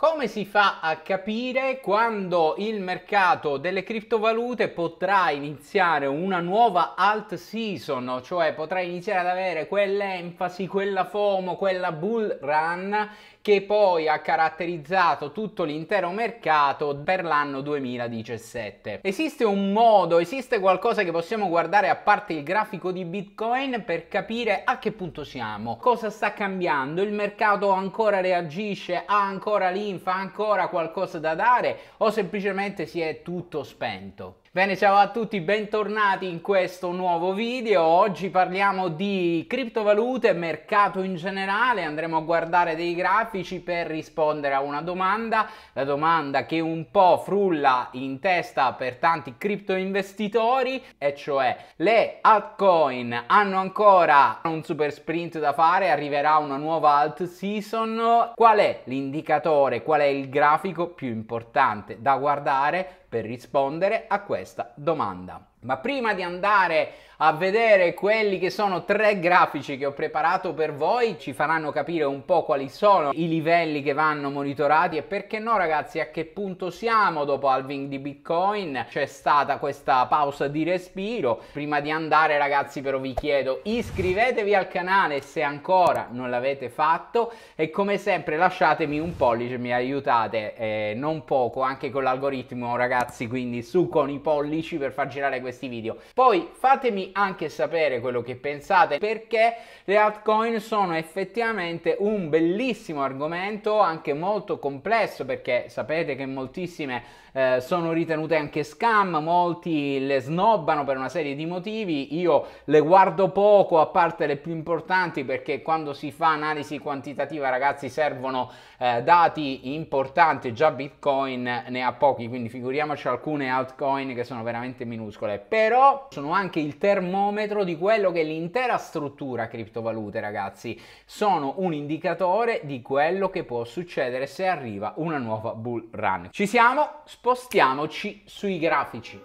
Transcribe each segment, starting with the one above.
Come si fa a capire quando il mercato delle criptovalute potrà iniziare una nuova alt season, cioè potrà iniziare ad avere quell'enfasi, quella FOMO, quella bull run che poi ha caratterizzato tutto l'intero mercato per l'anno 2017. Esiste un modo, esiste qualcosa che possiamo guardare a parte il grafico di Bitcoin per capire a che punto siamo, cosa sta cambiando, il mercato ancora reagisce, ha ancora lì linfa ancora qualcosa da dare o semplicemente si è tutto spento. Bene, ciao a tutti, bentornati in questo nuovo video. Oggi parliamo di criptovalute, mercato in generale, andremo a guardare dei grafici per rispondere a una domanda, la domanda che un po' frulla in testa per tanti criptoinvestitori, e cioè le altcoin hanno ancora un super sprint da fare, arriverà una nuova alt season. Qual è l'indicatore, qual è il grafico più importante da guardare per rispondere a questa domanda. Ma prima di andare a vedere quelli che sono tre grafici che ho preparato per voi, ci faranno capire un po' quali sono i livelli che vanno monitorati e perché no ragazzi a che punto siamo dopo halving di Bitcoin. C'è stata questa pausa di respiro. Prima di andare ragazzi però vi chiedo iscrivetevi al canale se ancora non l'avete fatto e come sempre lasciatemi un pollice, mi aiutate eh, non poco anche con l'algoritmo ragazzi, quindi su con i pollici per far girare questo questi video. Poi fatemi anche sapere quello che pensate perché le altcoin sono effettivamente un bellissimo argomento, anche molto complesso perché sapete che moltissime eh, sono ritenute anche scam, molti le snobbano per una serie di motivi, io le guardo poco a parte le più importanti perché quando si fa analisi quantitativa ragazzi servono eh, dati importanti, già Bitcoin ne ha pochi, quindi figuriamoci alcune altcoin che sono veramente minuscole, però sono anche il termometro di quello che l'intera struttura criptovalute ragazzi, sono un indicatore di quello che può succedere se arriva una nuova bull run. Ci siamo, spero Spostiamoci sui grafici.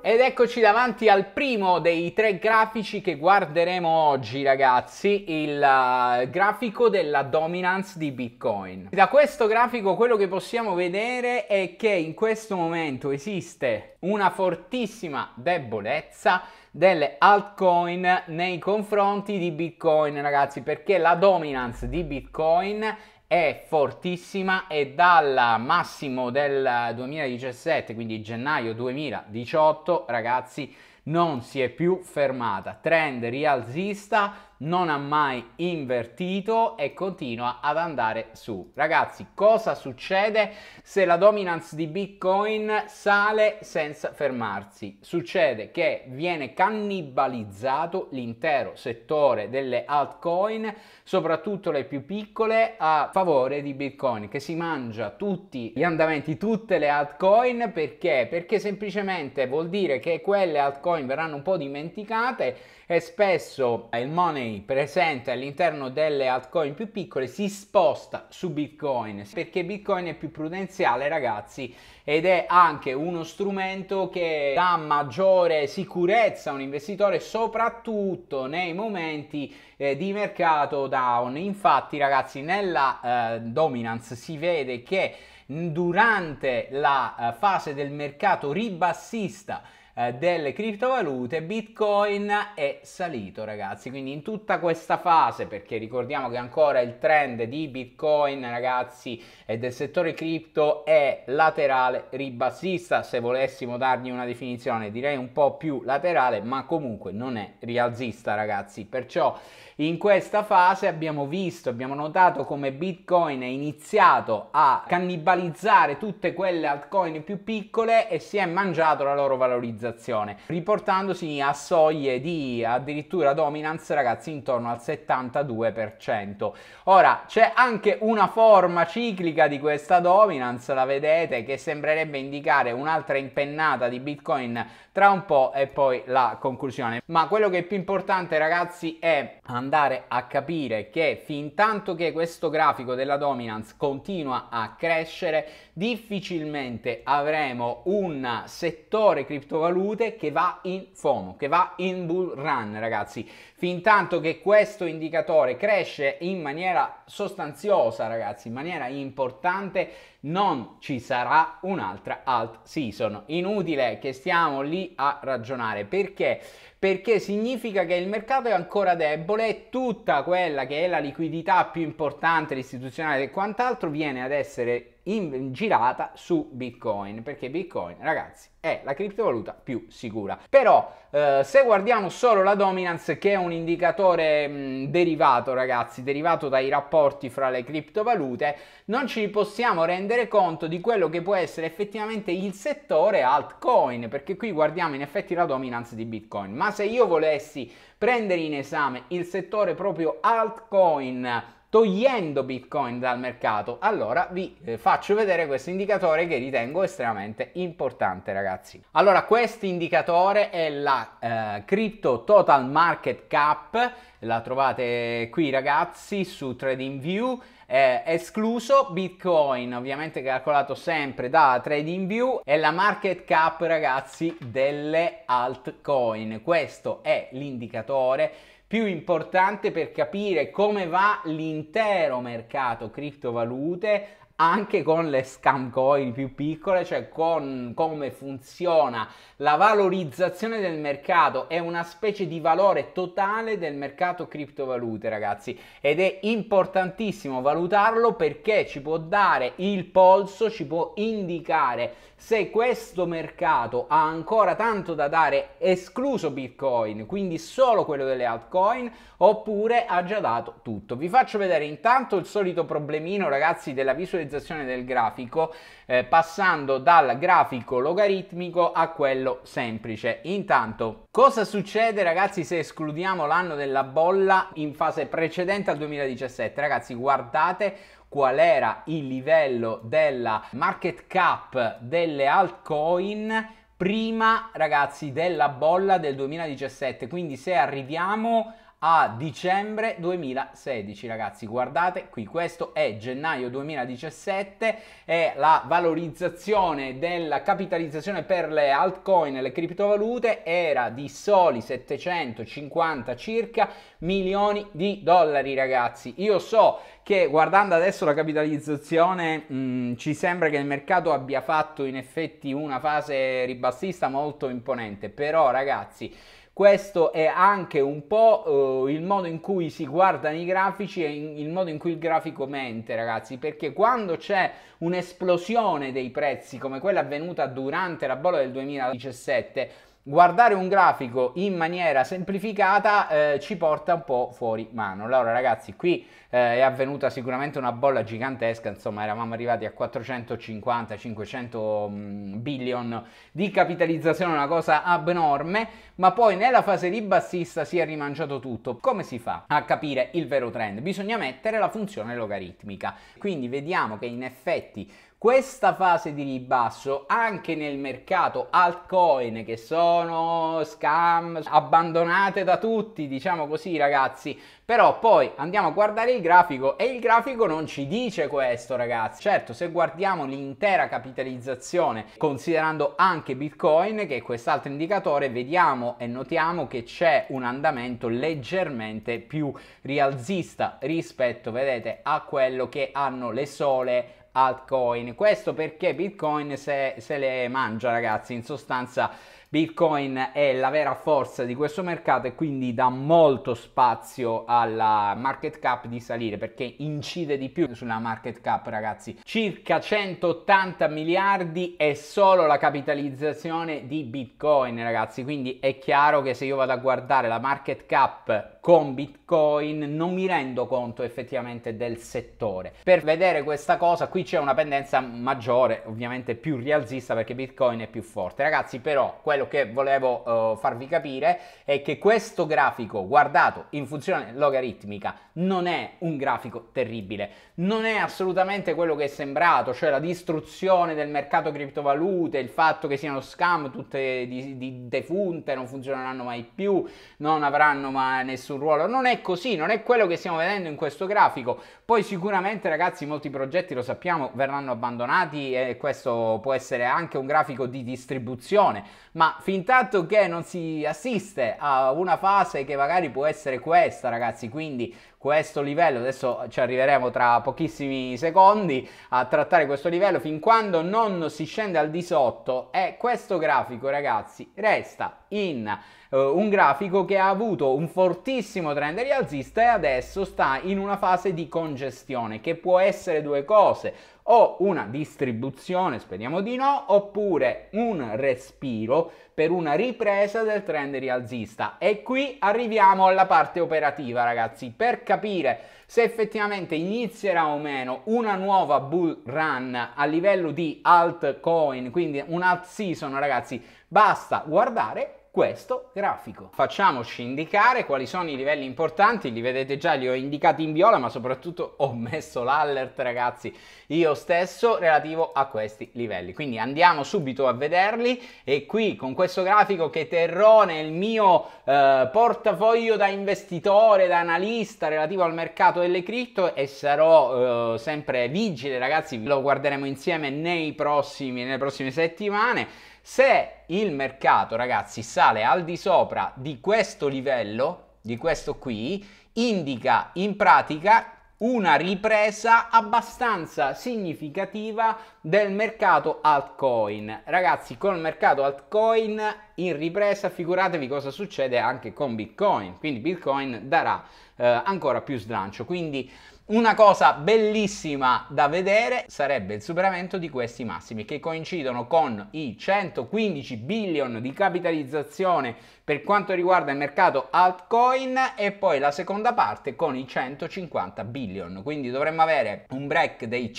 Ed eccoci davanti al primo dei tre grafici che guarderemo oggi ragazzi, il eh, grafico della dominance di Bitcoin. Da questo grafico quello che possiamo vedere è che in questo momento esiste una fortissima debolezza delle altcoin nei confronti di Bitcoin ragazzi, perché la dominance di Bitcoin è fortissima e dal massimo del 2017, quindi gennaio 2018, ragazzi, non si è più fermata. Trend rialzista non ha mai invertito e continua ad andare su. Ragazzi, cosa succede se la dominance di Bitcoin sale senza fermarsi? Succede che viene cannibalizzato l'intero settore delle altcoin, soprattutto le più piccole, a favore di Bitcoin, che si mangia tutti gli andamenti, tutte le altcoin, perché? Perché semplicemente vuol dire che quelle altcoin verranno un po' dimenticate e spesso il money Money presente all'interno delle altcoin più piccole si sposta su Bitcoin perché Bitcoin è più prudenziale ragazzi ed è anche uno strumento che dà maggiore sicurezza a un investitore soprattutto nei momenti eh, di mercato down. Infatti ragazzi nella eh, dominance si vede che durante la eh, fase del mercato ribassista eh, delle criptovalute, Bitcoin è salito ragazzi, quindi in tutta questa fase, perché ricordiamo che ancora il trend di Bitcoin ragazzi e del settore cripto è laterale ribassista, se volessimo dargli una definizione direi un po' più laterale, ma comunque non è rialzista ragazzi, perciò in questa fase abbiamo visto, abbiamo notato come Bitcoin è iniziato a cannibalizzare tutte quelle altcoin più piccole e si è mangiato la loro valorizzazione visualizzazione, riportandosi a soglie di addirittura dominance ragazzi intorno al 72%. Ora c'è anche una forma ciclica di questa dominance, la vedete, che sembrerebbe indicare un'altra impennata di Bitcoin tra un po' e poi la conclusione. Ma quello che è più importante ragazzi è andare a capire che fin tanto che questo grafico della dominance continua a crescere, difficilmente avremo un settore criptovaluta salute che va in FOMO, che va in bull run ragazzi fin tanto che questo indicatore cresce in maniera sostanziosa, ragazzi, in maniera importante, non ci sarà un'altra alt season. Inutile che stiamo lì a ragionare. Perché? Perché significa che il mercato è ancora debole e tutta quella che è la liquidità più importante, l'istituzionale e quant'altro viene ad essere in, girata su Bitcoin, perché Bitcoin, ragazzi, è la criptovaluta più sicura. Però eh, se guardiamo solo la dominance che è un un indicatore mh, mm, derivato, ragazzi, derivato dai rapporti fra le criptovalute, non ci possiamo rendere conto di quello che può essere effettivamente il settore altcoin, perché qui guardiamo in effetti la dominance di Bitcoin. Ma se io volessi prendere in esame il settore proprio altcoin, togliendo Bitcoin dal mercato? Allora vi eh, faccio vedere questo indicatore che ritengo estremamente importante ragazzi. Allora questo indicatore è la eh, Crypto Total Market Cap, la trovate qui ragazzi su TradingView. Eh, escluso Bitcoin, ovviamente calcolato sempre da TradingView e la market cap ragazzi delle altcoin. Questo è l'indicatore più importante per capire come va l'intero mercato criptovalute anche con le scam coin più piccole, cioè con come funziona la valorizzazione del mercato, è una specie di valore totale del mercato criptovalute, ragazzi, ed è importantissimo valutarlo perché ci può dare il polso, ci può indicare se questo mercato ha ancora tanto da dare escluso Bitcoin, quindi solo quello delle altcoin, oppure ha già dato tutto. Vi faccio vedere intanto il solito problemino, ragazzi, della visualizzazione visualizzazione del grafico eh, passando dal grafico logaritmico a quello semplice. Intanto, cosa succede ragazzi se escludiamo l'anno della bolla in fase precedente al 2017? Ragazzi, guardate qual era il livello della market cap delle altcoin prima ragazzi della bolla del 2017 quindi se arriviamo a dicembre 2016 ragazzi guardate qui questo è gennaio 2017 è la valorizzazione della capitalizzazione per le altcoin e le criptovalute era di soli 750 circa milioni di dollari ragazzi io so che guardando adesso la capitalizzazione mh, mm, ci sembra che il mercato abbia fatto in effetti una fase ribassista molto imponente però ragazzi questo è anche un po' eh, il modo in cui si guardano i grafici e in, il modo in cui il grafico mente, ragazzi, perché quando c'è un'esplosione dei prezzi come quella avvenuta durante la bolla del 2017, guardare un grafico in maniera semplificata eh, ci porta un po' fuori mano. Allora ragazzi, qui eh, è avvenuta sicuramente una bolla gigantesca, insomma eravamo arrivati a 450-500 mm, billion di capitalizzazione, una cosa abnorme, ma poi nella fase ribassista si è rimangiato tutto. Come si fa a capire il vero trend? Bisogna mettere la funzione logaritmica. Quindi vediamo che in effetti questa fase di ribasso anche nel mercato altcoin che so sono scam, abbandonate da tutti, diciamo così ragazzi, però poi andiamo a guardare il grafico e il grafico non ci dice questo ragazzi. Certo, se guardiamo l'intera capitalizzazione, considerando anche Bitcoin, che è quest'altro indicatore, vediamo e notiamo che c'è un andamento leggermente più rialzista rispetto, vedete, a quello che hanno le sole altcoin. Questo perché Bitcoin se, se le mangia, ragazzi, in sostanza Bitcoin è la vera forza di questo mercato e quindi dà molto spazio alla market cap di salire perché incide di più sulla market cap ragazzi. Circa 180 miliardi è solo la capitalizzazione di Bitcoin ragazzi, quindi è chiaro che se io vado a guardare la market cap con Bitcoin, non mi rendo conto effettivamente del settore. Per vedere questa cosa qui c'è una pendenza maggiore, ovviamente più rialzista perché Bitcoin è più forte. Ragazzi, però quello che volevo uh, farvi capire è che questo grafico guardato in funzione logaritmica non è un grafico terribile, non è assolutamente quello che è sembrato, cioè la distruzione del mercato criptovalute, il fatto che siano scam tutte di, di defunte, non funzioneranno mai più, non avranno mai nessun un ruolo. Non è così, non è quello che stiamo vedendo in questo grafico. Poi sicuramente ragazzi molti progetti, lo sappiamo, verranno abbandonati e questo può essere anche un grafico di distribuzione, ma fin tanto che non si assiste a una fase che magari può essere questa ragazzi, quindi questo livello, adesso ci arriveremo tra pochissimi secondi a trattare questo livello, fin quando non si scende al di sotto e questo grafico ragazzi resta in uh, un grafico che ha avuto un fortissimo trend rialzista e adesso sta in una fase di congestione che può essere due cose o una distribuzione, speriamo di no, oppure un respiro per una ripresa del trend rialzista. E qui arriviamo alla parte operativa, ragazzi, per capire se effettivamente inizierà o meno una nuova bull run a livello di altcoin, quindi un alt season, ragazzi, basta guardare questo grafico. Facciamoci indicare quali sono i livelli importanti, li vedete già, li ho indicati in viola, ma soprattutto ho messo l'allert, ragazzi, io stesso relativo a questi livelli. Quindi andiamo subito a vederli e qui con questo grafico che terrò nel mio eh, portafoglio da investitore, da analista relativo al mercato delle cripto e sarò eh, sempre vigile, ragazzi, lo guarderemo insieme nei prossimi, nelle prossime settimane se il mercato, ragazzi, sale al di sopra di questo livello, di questo qui, indica in pratica una ripresa abbastanza significativa del mercato altcoin. Ragazzi, col mercato altcoin in ripresa, figuratevi cosa succede anche con Bitcoin. Quindi Bitcoin darà eh, ancora più slancio. Quindi una cosa bellissima da vedere sarebbe il superamento di questi massimi che coincidono con i 115 billion di capitalizzazione per quanto riguarda il mercato altcoin e poi la seconda parte con i 150 billion. Quindi dovremmo avere un break dei 115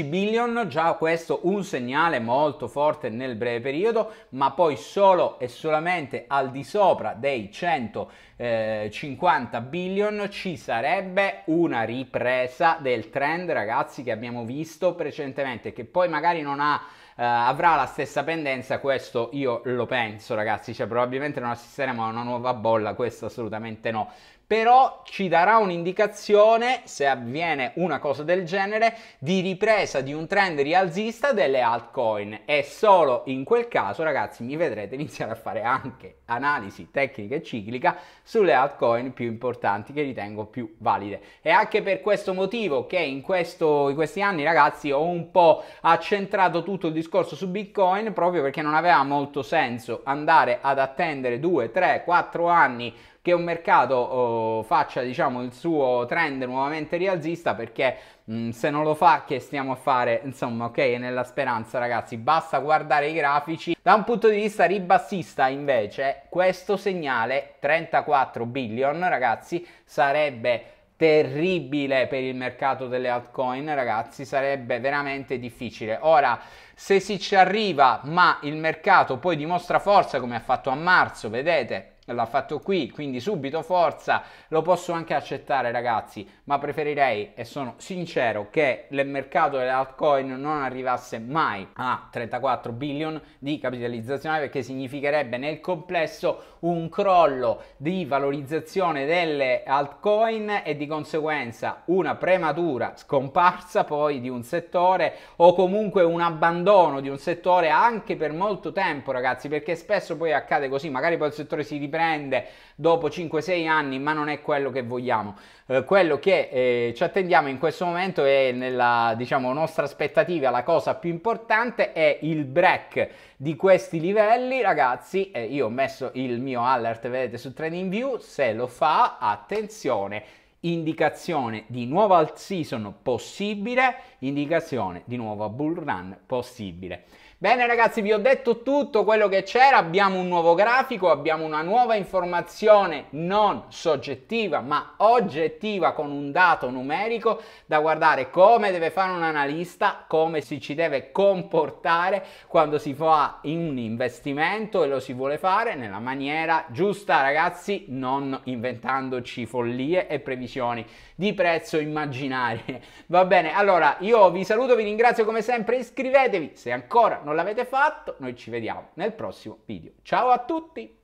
eh, billion, già questo un segnale molto forte nel breve periodo, ma poi solo e solamente al di sopra dei 150 eh, billion ci sarebbe una ripresa del trend ragazzi che abbiamo visto precedentemente che poi magari non ha eh, avrà la stessa pendenza, questo io lo penso ragazzi, cioè probabilmente non assisteremo a una nuova bolla, questo assolutamente no, però ci darà un'indicazione, se avviene una cosa del genere, di ripresa di un trend rialzista delle altcoin e solo in quel caso, ragazzi, mi vedrete iniziare a fare anche analisi tecnica e ciclica sulle altcoin più importanti che ritengo più valide. È anche per questo motivo che in, questo, in questi anni, ragazzi, ho un po' accentrato tutto il discorso su Bitcoin proprio perché non aveva molto senso andare ad attendere 2, 3, 4 anni che un mercato oh, faccia diciamo, il suo trend nuovamente rialzista perché mh, mm, se non lo fa che stiamo a fare insomma ok nella speranza ragazzi basta guardare i grafici da un punto di vista ribassista invece questo segnale 34 billion ragazzi sarebbe terribile per il mercato delle altcoin, ragazzi, sarebbe veramente difficile. Ora, se si ci arriva, ma il mercato poi dimostra forza come ha fatto a marzo, vedete? l'ha fatto qui, quindi subito forza, lo posso anche accettare ragazzi, ma preferirei e sono sincero che il mercato delle altcoin non arrivasse mai a 34 billion di capitalizzazione perché significherebbe nel complesso un crollo di valorizzazione delle altcoin e di conseguenza una prematura scomparsa poi di un settore o comunque un abbandono di un settore anche per molto tempo ragazzi perché spesso poi accade così magari poi il settore si riprende riprende dopo 5-6 anni, ma non è quello che vogliamo. Eh, quello che eh, ci attendiamo in questo momento e nella diciamo, nostra aspettativa la cosa più importante è il break di questi livelli, ragazzi. Eh, io ho messo il mio alert, vedete su Trading View, se lo fa, attenzione, indicazione di nuova alt season possibile, indicazione di nuova bull run possibile. Bene ragazzi, vi ho detto tutto quello che c'era, abbiamo un nuovo grafico, abbiamo una nuova informazione non soggettiva ma oggettiva con un dato numerico da guardare come deve fare un analista, come si ci deve comportare quando si fa un investimento e lo si vuole fare nella maniera giusta ragazzi, non inventandoci follie e previsioni di prezzo immaginarie. Va bene, allora io vi saluto, vi ringrazio come sempre, iscrivetevi se ancora non l'avete fatto, noi ci vediamo nel prossimo video. Ciao a tutti!